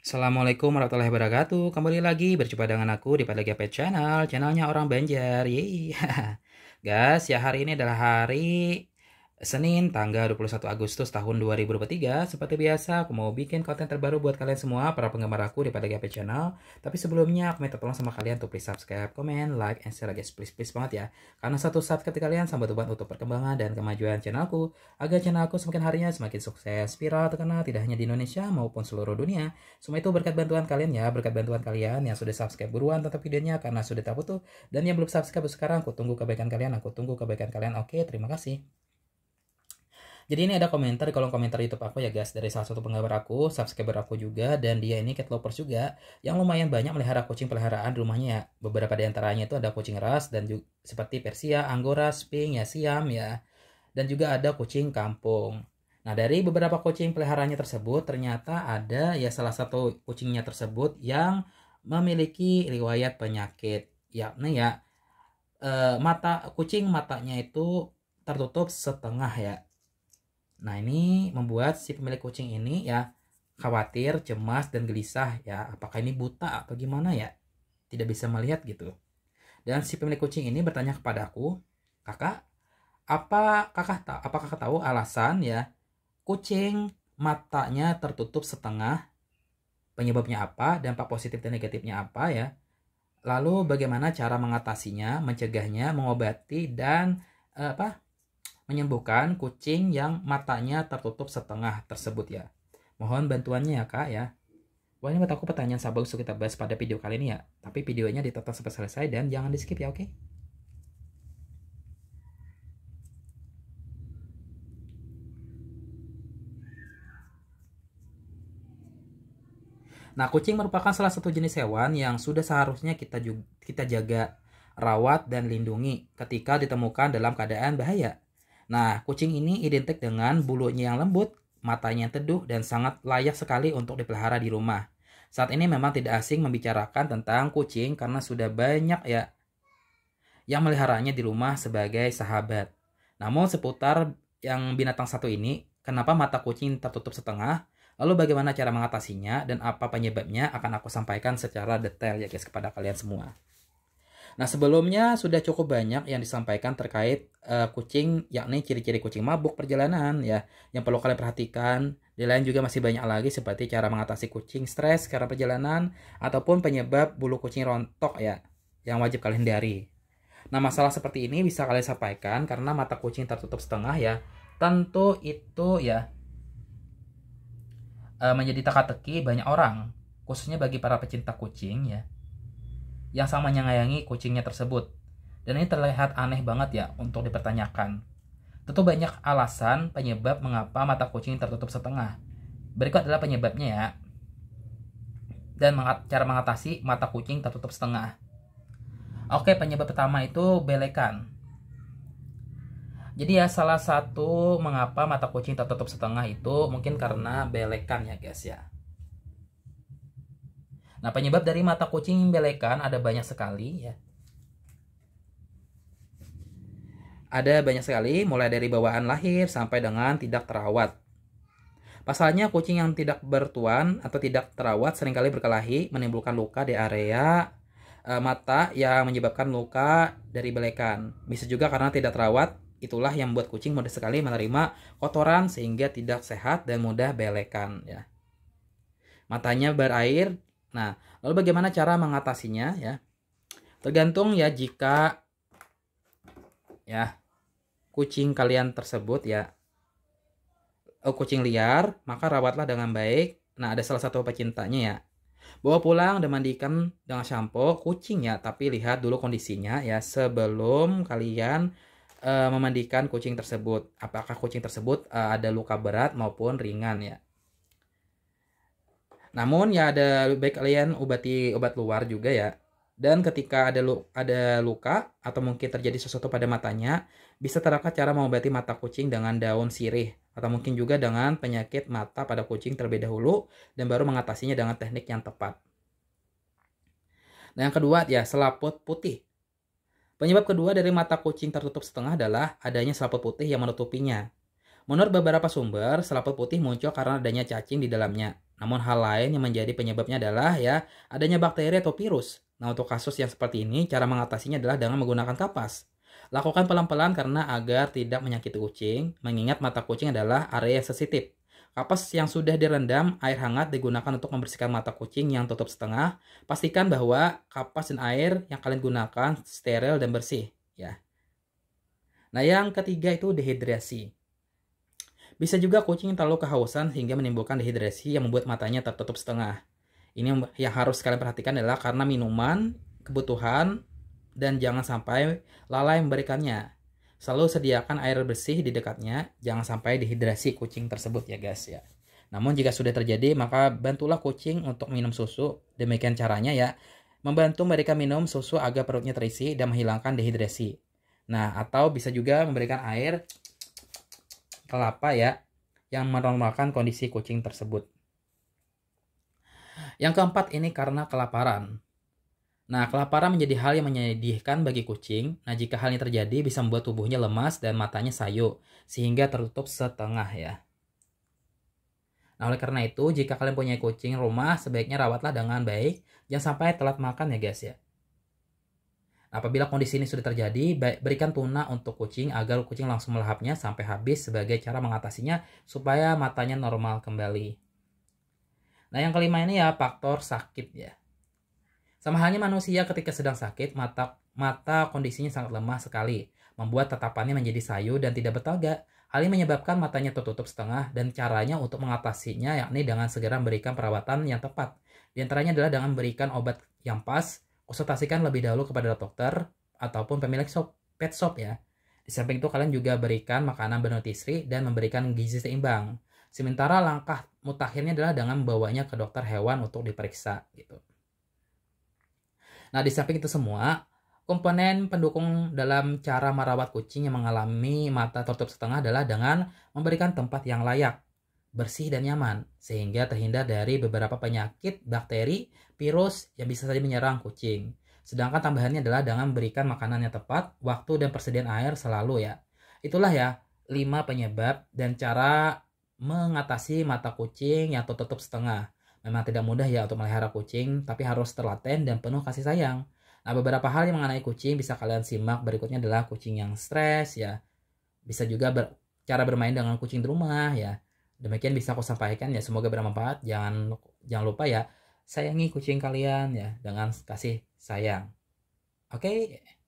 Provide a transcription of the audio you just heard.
Assalamualaikum warahmatullahi wabarakatuh. Kembali lagi berjumpa dengan aku di Pada Gapet Channel, channelnya orang Banjar. Yeay. Guys, ya hari ini adalah hari Senin tanggal 21 Agustus tahun 2023 Seperti biasa aku mau bikin konten terbaru buat kalian semua Para penggemar aku di pada GP Channel Tapi sebelumnya aku minta tolong sama kalian untuk please subscribe, comment, like, and share guys Please please banget ya Karena satu subscribe kalian sangat banget untuk perkembangan dan kemajuan channelku Agar channelku semakin harinya semakin sukses, viral, terkenal Tidak hanya di Indonesia maupun seluruh dunia Semua itu berkat bantuan kalian ya Berkat bantuan kalian yang sudah subscribe buruan tetap videonya Karena sudah tak butuh Dan yang belum subscribe sekarang aku tunggu kebaikan kalian Aku tunggu kebaikan kalian Oke terima kasih jadi ini ada komentar di kolom komentar YouTube aku ya guys dari salah satu penggemar aku, subscriber aku juga dan dia ini cat lovers juga yang lumayan banyak melihara kucing peliharaan di rumahnya ya. Beberapa di antaranya itu ada kucing ras dan juga, seperti Persia, Anggora, Sphinx ya, Siam ya. Dan juga ada kucing kampung. Nah, dari beberapa kucing peliharaannya tersebut ternyata ada ya salah satu kucingnya tersebut yang memiliki riwayat penyakit yakni ya e, mata kucing matanya itu tertutup setengah ya Nah, ini membuat si pemilik kucing ini ya khawatir, cemas dan gelisah ya, apakah ini buta atau gimana ya? Tidak bisa melihat gitu. Dan si pemilik kucing ini bertanya kepadaku, "Kakak, apa kakak tahu apa kakak tahu alasan ya kucing matanya tertutup setengah penyebabnya apa, dampak positif dan negatifnya apa ya?" Lalu bagaimana cara mengatasinya, mencegahnya, mengobati dan eh, apa? menyembuhkan kucing yang matanya tertutup setengah tersebut ya. Mohon bantuannya ya kak ya. Wah ini buat aku pertanyaan sabar untuk kita bahas pada video kali ini ya. Tapi videonya ditonton sampai selesai dan jangan di skip ya oke. Nah, kucing merupakan salah satu jenis hewan yang sudah seharusnya kita juga, kita jaga, rawat dan lindungi ketika ditemukan dalam keadaan bahaya. Nah, kucing ini identik dengan bulunya yang lembut, matanya yang teduh, dan sangat layak sekali untuk dipelihara di rumah. Saat ini memang tidak asing membicarakan tentang kucing karena sudah banyak ya yang meliharanya di rumah sebagai sahabat. Namun seputar yang binatang satu ini, kenapa mata kucing tertutup setengah? Lalu bagaimana cara mengatasinya dan apa penyebabnya akan aku sampaikan secara detail ya guys kepada kalian semua. Nah, sebelumnya sudah cukup banyak yang disampaikan terkait uh, kucing, yakni ciri-ciri kucing mabuk perjalanan ya, yang perlu kalian perhatikan. Di lain juga masih banyak lagi seperti cara mengatasi kucing stres karena perjalanan ataupun penyebab bulu kucing rontok ya, yang wajib kalian hindari. Nah, masalah seperti ini bisa kalian sampaikan karena mata kucing tertutup setengah ya. Tentu itu ya eh, menjadi teka-teki banyak orang, khususnya bagi para pecinta kucing ya yang sama menyayangi kucingnya tersebut. Dan ini terlihat aneh banget ya untuk dipertanyakan. Tentu banyak alasan penyebab mengapa mata kucing tertutup setengah. Berikut adalah penyebabnya ya. Dan cara mengatasi mata kucing tertutup setengah. Oke, penyebab pertama itu belekan. Jadi ya salah satu mengapa mata kucing tertutup setengah itu mungkin karena belekan ya guys ya. Nah, penyebab dari mata kucing belekan ada banyak sekali ya. Ada banyak sekali, mulai dari bawaan lahir sampai dengan tidak terawat. Pasalnya, kucing yang tidak bertuan atau tidak terawat seringkali berkelahi, menimbulkan luka di area e, mata yang menyebabkan luka dari belekan. Bisa juga karena tidak terawat, itulah yang membuat kucing mudah sekali menerima kotoran sehingga tidak sehat dan mudah belekan. Ya. Matanya berair Nah, lalu bagaimana cara mengatasinya ya? Tergantung ya jika ya kucing kalian tersebut ya oh, kucing liar, maka rawatlah dengan baik. Nah, ada salah satu pecintanya ya. Bawa pulang dan mandikan dengan shampoo kucing ya, tapi lihat dulu kondisinya ya sebelum kalian uh, memandikan kucing tersebut. Apakah kucing tersebut uh, ada luka berat maupun ringan ya. Namun ya ada baik kalian obati obat luar juga ya. Dan ketika ada lu, ada luka atau mungkin terjadi sesuatu pada matanya, bisa terapkan cara mengobati mata kucing dengan daun sirih atau mungkin juga dengan penyakit mata pada kucing terlebih dahulu dan baru mengatasinya dengan teknik yang tepat. Nah, yang kedua ya selaput putih. Penyebab kedua dari mata kucing tertutup setengah adalah adanya selaput putih yang menutupinya. Menurut beberapa sumber, selaput putih muncul karena adanya cacing di dalamnya. Namun hal lain yang menjadi penyebabnya adalah ya adanya bakteri atau virus. Nah untuk kasus yang seperti ini, cara mengatasinya adalah dengan menggunakan kapas. Lakukan pelan-pelan karena agar tidak menyakiti kucing, mengingat mata kucing adalah area yang sensitif. Kapas yang sudah direndam, air hangat digunakan untuk membersihkan mata kucing yang tutup setengah. Pastikan bahwa kapas dan air yang kalian gunakan steril dan bersih. Ya. Nah yang ketiga itu dehidrasi. Bisa juga kucing terlalu kehausan hingga menimbulkan dehidrasi yang membuat matanya tertutup setengah. Ini yang harus kalian perhatikan adalah karena minuman, kebutuhan, dan jangan sampai lalai memberikannya. Selalu sediakan air bersih di dekatnya, jangan sampai dehidrasi kucing tersebut ya guys ya. Namun jika sudah terjadi, maka bantulah kucing untuk minum susu. Demikian caranya ya, membantu mereka minum susu agar perutnya terisi dan menghilangkan dehidrasi. Nah, atau bisa juga memberikan air kelapa ya yang menormalkan kondisi kucing tersebut. Yang keempat ini karena kelaparan. Nah, kelaparan menjadi hal yang menyedihkan bagi kucing. Nah, jika hal ini terjadi bisa membuat tubuhnya lemas dan matanya sayu sehingga tertutup setengah ya. Nah, oleh karena itu, jika kalian punya kucing rumah, sebaiknya rawatlah dengan baik. Jangan sampai telat makan ya, guys ya. Apabila kondisi ini sudah terjadi, berikan tuna untuk kucing agar kucing langsung melahapnya sampai habis sebagai cara mengatasinya supaya matanya normal kembali. Nah yang kelima ini ya faktor sakit ya. Sama halnya manusia ketika sedang sakit, mata, mata kondisinya sangat lemah sekali, membuat tatapannya menjadi sayu dan tidak bertaga. Hal ini menyebabkan matanya tertutup setengah dan caranya untuk mengatasinya yakni dengan segera memberikan perawatan yang tepat. Di antaranya adalah dengan memberikan obat yang pas, konsultasikan lebih dahulu kepada dokter ataupun pemilik shop, pet shop ya. Di samping itu kalian juga berikan makanan bernutrisi dan memberikan gizi seimbang. Sementara langkah mutakhirnya adalah dengan membawanya ke dokter hewan untuk diperiksa gitu. Nah, di samping itu semua, komponen pendukung dalam cara merawat kucing yang mengalami mata tertutup setengah adalah dengan memberikan tempat yang layak bersih dan nyaman, sehingga terhindar dari beberapa penyakit, bakteri, virus yang bisa saja menyerang kucing. Sedangkan tambahannya adalah dengan memberikan makanan yang tepat, waktu, dan persediaan air selalu ya. Itulah ya, lima penyebab dan cara mengatasi mata kucing yang tertutup setengah. Memang tidak mudah ya untuk melihara kucing, tapi harus terlaten dan penuh kasih sayang. Nah, beberapa hal yang mengenai kucing bisa kalian simak berikutnya adalah kucing yang stres ya. Bisa juga ber cara bermain dengan kucing di rumah ya demikian bisa aku sampaikan ya semoga bermanfaat jangan jangan lupa ya sayangi kucing kalian ya dengan kasih sayang oke okay?